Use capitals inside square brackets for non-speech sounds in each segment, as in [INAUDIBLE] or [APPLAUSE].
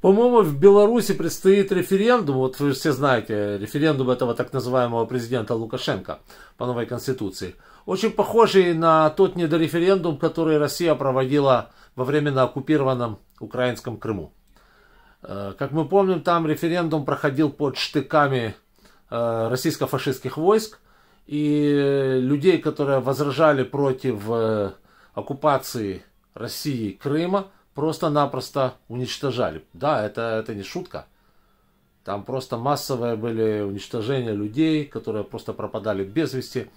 По-моему, в Беларуси предстоит референдум, вот вы все знаете, референдум этого так называемого президента Лукашенко по новой конституции. Очень похожий на тот недореферендум, который Россия проводила во временно оккупированном украинском Крыму. Э, как мы помним, там референдум проходил под штыками э, российско-фашистских войск, и э, людей, которые возражали против оккупации России Крыма – просто-напросто уничтожали. Да, это, это не шутка. Там просто массовые были уничтожения людей, которые просто пропадали без вести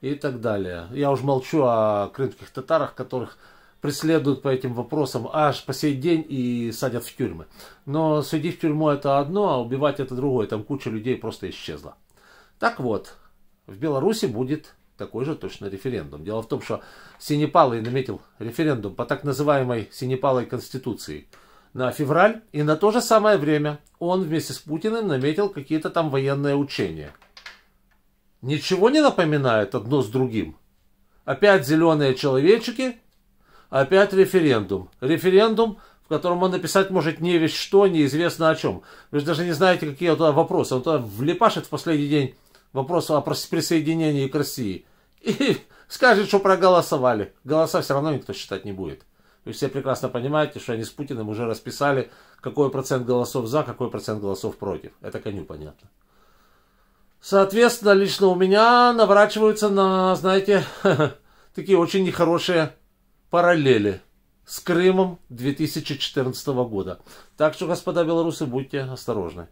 и так далее. Я уж молчу о крымских татарах, которых преследуют по этим вопросам аж по сей день и садят в тюрьмы. Но сидеть в тюрьму это одно, а убивать это другое. Там куча людей просто исчезла. Так вот, в Беларуси будет такой же точно референдум. Дело в том, что Синепалый наметил референдум по так называемой Синепалой Конституции на февраль, и на то же самое время он вместе с Путиным наметил какие-то там военные учения. Ничего не напоминает одно с другим. Опять зеленые человечки, опять референдум. Референдум, в котором он написать может не весь что, неизвестно о чем. Вы же даже не знаете, какие туда вопросы. Он туда влепашит в последний день вопросу о присоединении к России. И [LAUGHS] скажет, что проголосовали. Голоса все равно никто считать не будет. Вы все прекрасно понимаете, что они с Путиным уже расписали, какой процент голосов за, какой процент голосов против. Это коню понятно. Соответственно, лично у меня наворачиваются на, знаете, [LAUGHS] такие очень нехорошие параллели с Крымом 2014 года. Так что, господа белорусы, будьте осторожны.